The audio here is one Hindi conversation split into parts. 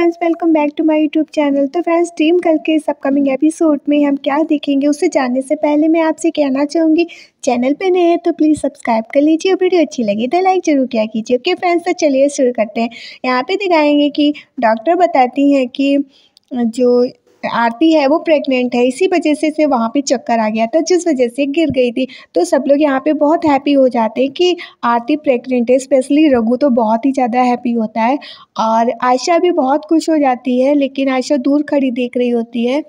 friends welcome back to my YouTube channel तो फ्रेंड्स ड्रीम कल के इस अपकमिंग एपिसोड में हम क्या देखेंगे उसे जानने से पहले मैं आपसे कहना चाहूँगी चैनल पर नए हैं तो प्लीज़ सब्सक्राइब कर लीजिए और वीडियो अच्छी लगी तो लाइक जरूर किया कीजिए ओके फ्रेंड्स तो चलिए शुरू करते हैं यहाँ पर दिखाएंगे कि डॉक्टर बताती हैं कि जो आरती है वो प्रेग्नेंट है इसी वजह से इसे वहाँ पे चक्कर आ गया था जिस वजह से गिर गई थी तो सब लोग यहाँ पे बहुत हैप्पी हो जाते हैं कि आरती प्रेग्नेंट है स्पेशली रघु तो बहुत ही ज़्यादा हैप्पी होता है और आयशा भी बहुत खुश हो जाती है लेकिन आयशा दूर खड़ी देख रही होती है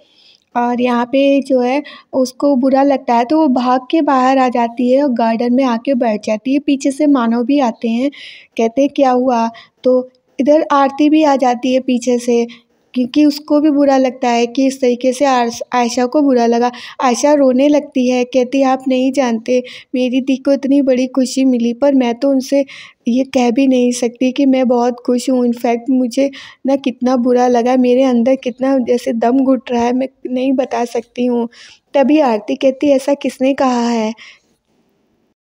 और यहाँ पे जो है उसको बुरा लगता है तो वो भाग के बाहर आ जाती है और गार्डन में आके बैठ जाती है पीछे से मानव भी आते हैं कहते हैं क्या हुआ तो इधर आरती भी आ जाती है पीछे से क्योंकि उसको भी बुरा लगता है कि इस तरीके से आयशा को बुरा लगा आयशा रोने लगती है कहती आप नहीं जानते मेरी दी को इतनी बड़ी खुशी मिली पर मैं तो उनसे ये कह भी नहीं सकती कि मैं बहुत खुश हूँ इनफैक्ट मुझे ना कितना बुरा लगा मेरे अंदर कितना जैसे दम घुट रहा है मैं नहीं बता सकती हूँ तभी आरती कहती ऐसा किसने कहा है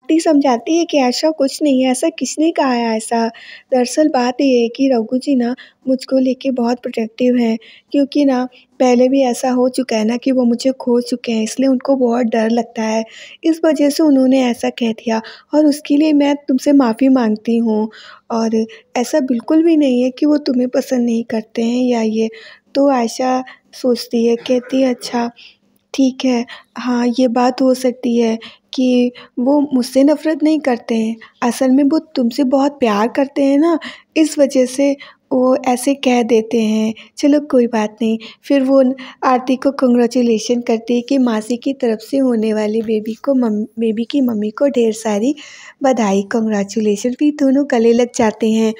आरती समझाती है कि ऐसा कुछ नहीं है ऐसा किसने कहा है ऐसा दरअसल बात यह है कि रघु जी ना मुझको लेके बहुत प्रोटेक्टिव हैं क्योंकि ना पहले भी ऐसा हो चुका है ना कि वो मुझे खो चुके हैं इसलिए उनको बहुत डर लगता है इस वजह से उन्होंने ऐसा कह दिया और उसके लिए मैं तुमसे माफ़ी मांगती हूँ और ऐसा बिल्कुल भी नहीं है कि वो तुम्हें पसंद नहीं करते हैं या ये तो आयशा सोचती है कहती है अच्छा ठीक है हाँ ये बात हो सकती है कि वो मुझसे नफ़रत नहीं करते हैं असल में वो तुमसे बहुत प्यार करते हैं ना इस वजह से वो ऐसे कह देते हैं चलो कोई बात नहीं फिर वो आरती को कंग्रेचुलेशन करती है कि मासी की तरफ से होने वाली बेबी को मम बेबी की मम्मी को ढेर सारी बधाई कंग्रेचुलेशन फिर दोनों गले लग जाते हैं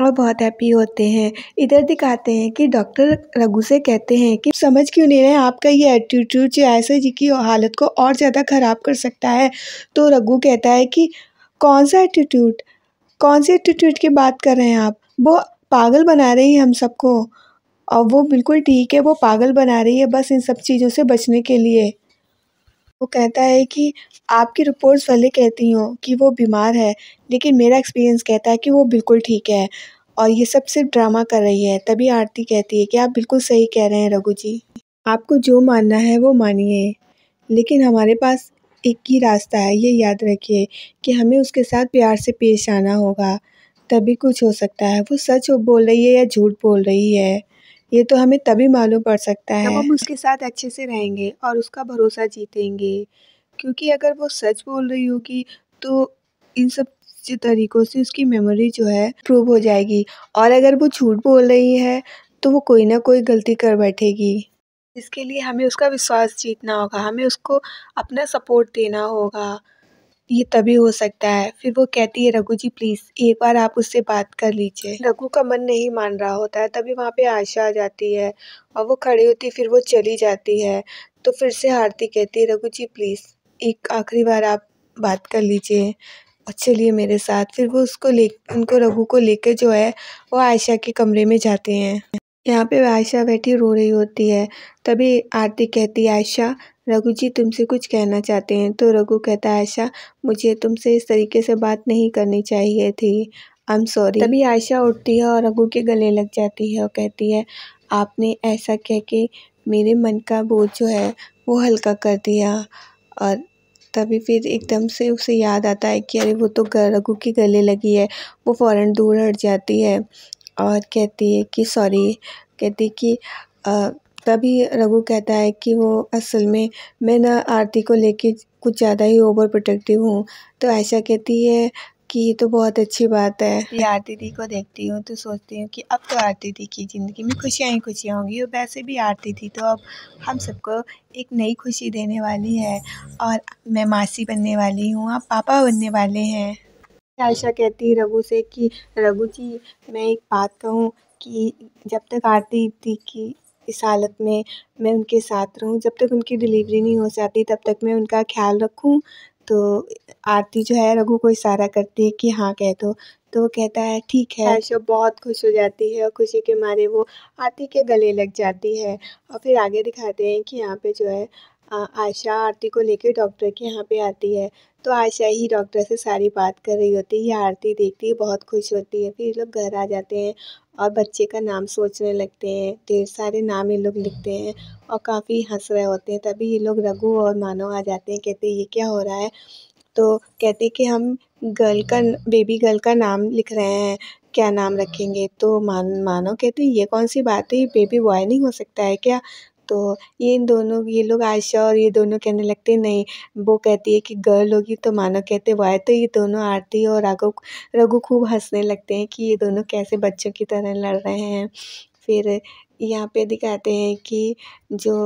और बहुत हैप्पी होते हैं इधर दिखाते हैं कि डॉक्टर रघु से कहते हैं कि समझ क्यों नहीं रहे आपका ये एटीट्यूड जो ऐसे जी की हालत को और ज़्यादा ख़राब कर सकता है तो रघु कहता है कि कौन सा एटीट्यूड कौन से एटीट्यूड की बात कर रहे हैं आप वो पागल बना रही है हम सबको और वो बिल्कुल ठीक है वो पागल बना रही है बस इन सब चीज़ों से बचने के लिए वो कहता है कि आपकी रिपोर्ट्स भले कहती हों कि वो बीमार है लेकिन मेरा एक्सपीरियंस कहता है कि वो बिल्कुल ठीक है और ये सब सिर्फ ड्रामा कर रही है तभी आरती कहती है कि आप बिल्कुल सही कह रहे हैं रघु जी आपको जो मानना है वो मानिए लेकिन हमारे पास एक ही रास्ता है ये याद रखिए कि हमें उसके साथ प्यार से पेश आना होगा तभी कुछ हो सकता है वो सच बोल रही है या झूठ बोल रही है ये तो हमें तभी मालूम पड़ सकता है हम उसके साथ अच्छे से रहेंगे और उसका भरोसा जीतेंगे क्योंकि अगर वो सच बोल रही होगी तो इन सब तरीक़ों से उसकी मेमोरी जो है प्रूव हो जाएगी और अगर वो झूठ बोल रही है तो वो कोई ना कोई गलती कर बैठेगी इसके लिए हमें उसका विश्वास जीतना होगा हमें उसको अपना सपोर्ट देना होगा ये तभी हो सकता है फिर वो कहती है रघु जी प्लीज़ एक बार आप उससे बात कर लीजिए रघु का मन नहीं मान रहा होता है तभी वहाँ पे आशा आ जाती है और वो खड़ी होती फिर वो चली जाती है तो फिर से आरती कहती है रघु जी प्लीज़ एक आखिरी बार आप बात कर लीजिए और चलिए मेरे साथ फिर वो उसको ले उनको रघु को लेकर जो है वो आयशा के कमरे में जाते हैं यहाँ पे आयशा बैठी रो रही होती है तभी आरती कहती है आयशा रघु जी तुमसे कुछ कहना चाहते हैं तो रघु कहता है आयशा मुझे तुमसे इस तरीके से बात नहीं करनी चाहिए थी आई एम सॉरी तभी आयशा उठती है और रघु के गले लग जाती है और कहती है आपने ऐसा कह के मेरे मन का बोझ जो है वो हल्का कर दिया और तभी फिर एकदम से उसे याद आता है कि अरे वो तो रघु के गले लगी है वो फ़ौरन दूर हट जाती है और कहती है कि सॉरी कहती कि आ, तभी रघु कहता है कि वो असल में मैं ना आरती को लेके कुछ ज़्यादा ही ओवर प्रोटेक्टिव हूँ तो ऐसा कहती है कि ये तो बहुत अच्छी बात है ये आरती दी को देखती हूँ तो सोचती हूँ कि अब तो आरती दी की ज़िंदगी में खुशियाँ ही खुशियाँ होंगी और वैसे भी आरती थी तो अब हम सबको एक नई खुशी देने वाली है और मैं मासी बनने वाली हूँ आप पापा बनने वाले हैं आयशा कहती है रघु से कि रघु जी मैं एक बात कहूँ कि जब तक आरती दी की इस हालत में मैं उनके साथ रहूँ जब तक उनकी डिलीवरी नहीं हो जाती तब तक मैं उनका ख्याल रखूँ तो आरती जो है रघु को इशारा करती है कि हाँ कह दो तो वो कहता है ठीक है आशा बहुत खुश हो जाती है और खुशी के मारे वो आरती के गले लग जाती है और फिर आगे दिखाते हैं कि यहाँ पे जो है आशा आरती को लेकर डॉक्टर के यहाँ पे आती है तो आशा ही डॉक्टर से सारी बात कर रही होती है आरती देखती है बहुत खुश होती है फिर लोग घर आ जाते हैं और बच्चे का नाम सोचने लगते हैं ढेर सारे नाम ये लोग लिखते हैं और काफ़ी हंस रहे होते हैं तभी ये लोग रघु और मानव आ जाते हैं कहते ये क्या हो रहा है तो कहते कि हम गर्ल का बेबी गर्ल का नाम लिख रहे हैं क्या नाम रखेंगे तो मान मानो कहते ये कौन सी बात है बेबी बॉय नहीं हो सकता है क्या तो ये दोनों ये लोग आयशा और ये दोनों कहने लगते हैं नहीं वो कहती है कि गर्ल होगी तो मानो कहते वाय तो ये दोनों आरती और राघव रघु खूब हंसने लगते हैं कि ये दोनों कैसे बच्चों की तरह लड़ रहे हैं फिर यहाँ पे दिखाते हैं कि जो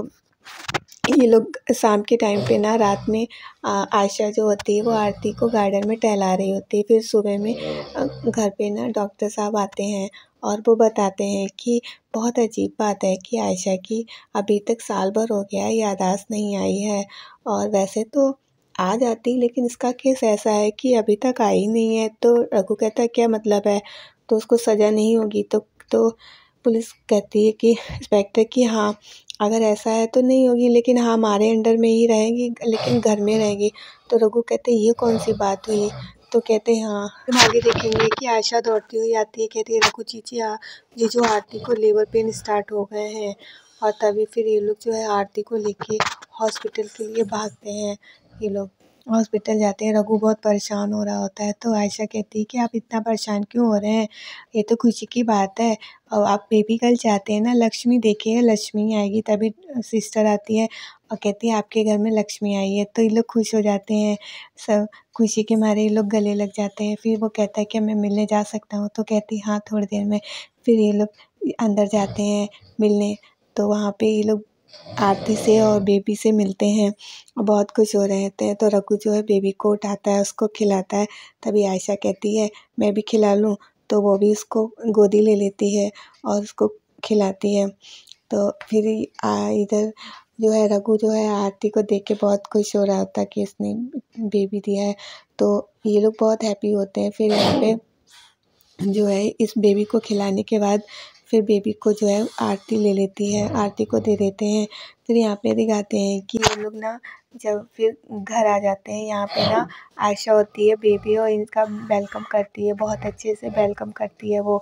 ये लोग शाम के टाइम पे ना रात में आशा जो होती है वो आरती को गार्डन में टहला रही होती है फिर सुबह में घर पे ना डॉक्टर साहब आते हैं और वो बताते हैं कि बहुत अजीब बात है कि आयशा की अभी तक साल भर हो गया है यादाश्त नहीं आई है और वैसे तो आ जाती लेकिन इसका केस ऐसा है कि अभी तक आई नहीं है तो रघु कहता है क्या मतलब है तो उसको सज़ा नहीं होगी तो तो पुलिस कहती है कि इंस्पेक्टर कि हाँ अगर ऐसा है तो नहीं होगी लेकिन हाँ हमारे अंडर में ही रहेंगी लेकिन घर में रहेंगी तो रघु कहते ये कौन सी बात हुई तो कहते हैं हाँ हम आगे देखेंगे कि आयशा दौड़ती हुई आती है कहती है रघु चीची हाँ ये जो आरती को लेबर पेन स्टार्ट हो गए हैं और तभी फिर ये लोग जो है आरती को लेके हॉस्पिटल के लिए भागते हैं ये लोग हॉस्पिटल जाते हैं रघु बहुत परेशान हो रहा होता है तो आयशा कहती है कि आप इतना परेशान क्यों हो रहे हैं ये तो खुशी की बात है और आप बेबी गर्ल चाहते हैं ना लक्ष्मी देखिए लक्ष्मी आएगी तभी सिस्टर आती है और कहती है आपके घर में लक्ष्मी आई है तो ये लोग खुश हो जाते हैं सब खुशी के मारे ये लोग गले लग जाते हैं फिर वो कहता है कि मैं मिलने जा सकता हूँ तो कहती हाँ थोड़ी देर में फिर ये लोग अंदर जाते हैं मिलने तो वहाँ पे ये लोग आरती से और बेबी से मिलते हैं और बहुत खुश हो रहे थे तो रघु जो है बेबी को उठाता है उसको खिलाता है तभी आयशा कहती है मैं भी खिला लूँ तो वो भी उसको गोदी ले लेती है और उसको खिलाती है तो फिर इधर जो है रघु जो है आरती को देख के बहुत खुश हो रहा होता कि इसने बेबी दिया है तो ये लोग बहुत हैप्पी होते हैं फिर यहाँ पे जो है इस बेबी को खिलाने के बाद फिर बेबी को जो है आरती ले लेती है आरती को दे देते हैं फिर यहाँ पे दिखाते हैं कि ये लोग ना जब फिर घर आ जाते हैं यहाँ पे ना आयशा होती है बेबी और इनका वेलकम करती है बहुत अच्छे से वेलकम करती है वो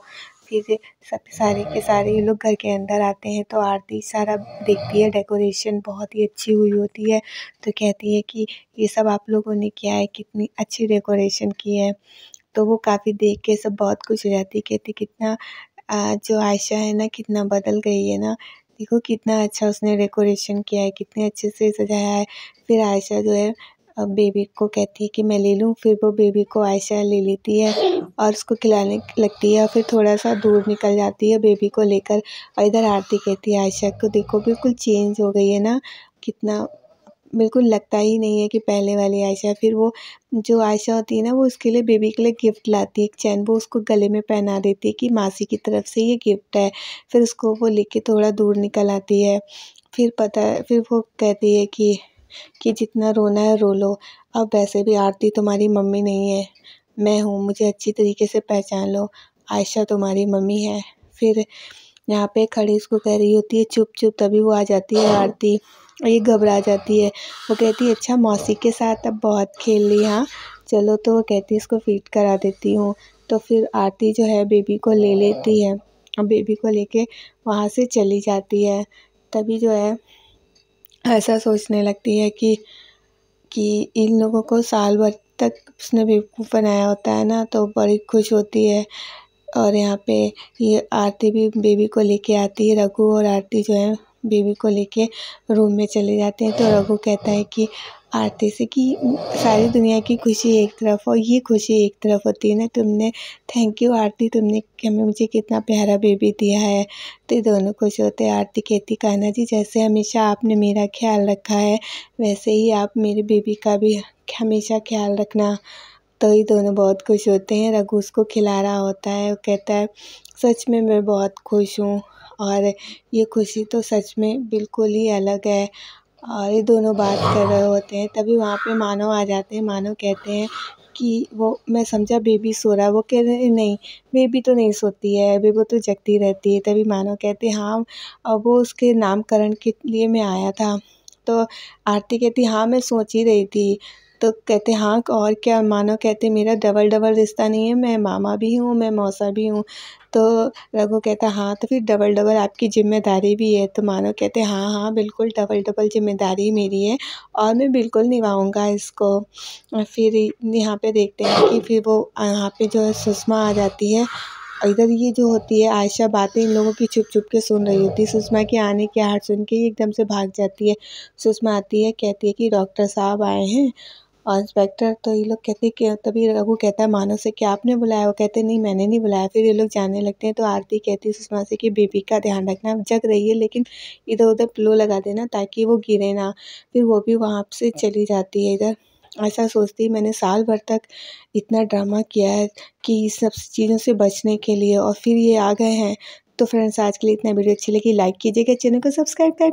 फिर सब सारे के सारे ये लोग घर के अंदर आते हैं तो आरती सारा देखती है डेकोरेशन बहुत ही अच्छी हुई होती है तो कहती है कि ये सब आप लोगों ने किया है कितनी अच्छी डेकोरेशन की है तो वो काफ़ी देख के सब बहुत खुश हो जाती है कहती कितना जो आयशा है ना कितना बदल गई है ना देखो कितना अच्छा उसने डेकोरेशन किया है कितने अच्छे से सजाया है फिर आयशा जो है बेबी को कहती है कि मैं ले लूँ फिर वो बेबी को आयशा ले लेती है और उसको खिलाने लगती है और फिर थोड़ा सा दूर निकल जाती है बेबी को लेकर और इधर आरती कहती है आयशा को देखो बिल्कुल चेंज हो गई है ना कितना बिल्कुल लगता ही नहीं है कि पहले वाली आयशा फिर वो जो आयशा होती है ना वो उसके लिए बेबी के लिए गिफ्ट लाती है एक चैन वो उसको गले में पहना देती है कि मासी की तरफ से ये गिफ्ट है फिर उसको वो लेके थोड़ा दूर निकल आती है फिर पता फिर वो कहती है कि कि जितना रोना है रो लो अब वैसे भी आरती तुम्हारी मम्मी नहीं है मैं हूँ मुझे अच्छी तरीके से पहचान लो आयशा तुम्हारी मम्मी है फिर यहाँ पे खड़ी उसको कह रही होती है चुप चुप तभी वो आ जाती है आरती ये घबरा जाती है वो कहती है अच्छा मौसी के साथ अब बहुत खेल ली हाँ चलो तो वो कहती है इसको फीट करा देती हूँ तो फिर आरती जो है बेबी को ले लेती है और बेबी को लेके वहाँ से चली जाती है तभी जो है ऐसा सोचने लगती है कि कि इन लोगों को साल भर तक उसने बेवकूफ़ बनाया होता है ना तो बड़ी खुश होती है और यहाँ पे ये आरती भी बेबी को लेके आती है रघु और आरती जो है बेबी को लेके रूम में चले जाते हैं तो रघु कहता है कि आरती से कि सारी दुनिया की खुशी एक तरफ और ये खुशी एक तरफ होती है ना तुमने थैंक यू आरती तुमने हमें मुझे कितना प्यारा बेबी दिया है तो दोनों खुश होते हैं आरती कहती कहना जी जैसे हमेशा आपने मेरा ख्याल रखा है वैसे ही आप मेरे बेबी का भी हमेशा ख्याल रखना तो ये दोनों बहुत खुश होते हैं रघु उसको खिला रहा होता है वो कहता है सच में मैं बहुत खुश हूँ और ये खुशी तो सच में बिल्कुल ही अलग है और ये दोनों बात कर रहे होते हैं तभी वहाँ पे मानव आ जाते हैं मानव कहते हैं कि वो मैं समझा बेबी सो रहा है वो कह रहे नहीं बेबी तो नहीं सोती है अभी वो तो जगती रहती है तभी मानव कहते हाँ अब वो उसके नामकरण के लिए मैं आया था तो आरती कहती हाँ मैं सोच ही रही थी तो कहते हाँ और क्या मानो कहते मेरा डबल डबल रिश्ता नहीं है मैं मामा भी हूँ मैं मौसा भी हूँ तो रघु कहता हाँ तो फिर डबल डबल आपकी ज़िम्मेदारी भी है तो मानो कहते हाँ हाँ बिल्कुल डबल डबल ज़िम्मेदारी मेरी है और मैं बिल्कुल निभाऊंगा इसको फिर यहाँ पे देखते हैं कि फिर वो यहाँ पे जो है सुषमा आ जाती है इधर ये जो होती है आयशा बातें इन लोगों की छुप छुप के सुन रही होती है सुषमा के आने की आहट सुन के एकदम से भाग जाती है सुषमा आती है कहती है कि डॉक्टर साहब आए हैं और इंस्पेक्टर तो ये लोग कहते कि तभी रघु कहता है मानव से कि आपने बुलाया वो कहते नहीं मैंने नहीं बुलाया फिर ये लोग जाने लगते हैं तो आरती कहती है सुषमा से कि बेबी का ध्यान रखना जग रही है लेकिन इधर उधर प्लो लगा देना ताकि वो गिरे ना फिर वो भी वहाँ से चली जाती है इधर ऐसा सोचती मैंने साल भर तक इतना ड्रामा किया है कि इस सब चीज़ों से बचने के लिए और फिर ये आ गए हैं तो फ्रेंड्स आज के लिए इतना वीडियो अच्छी लगी लाइक कीजिएगा चैनल को सब्सक्राइब कर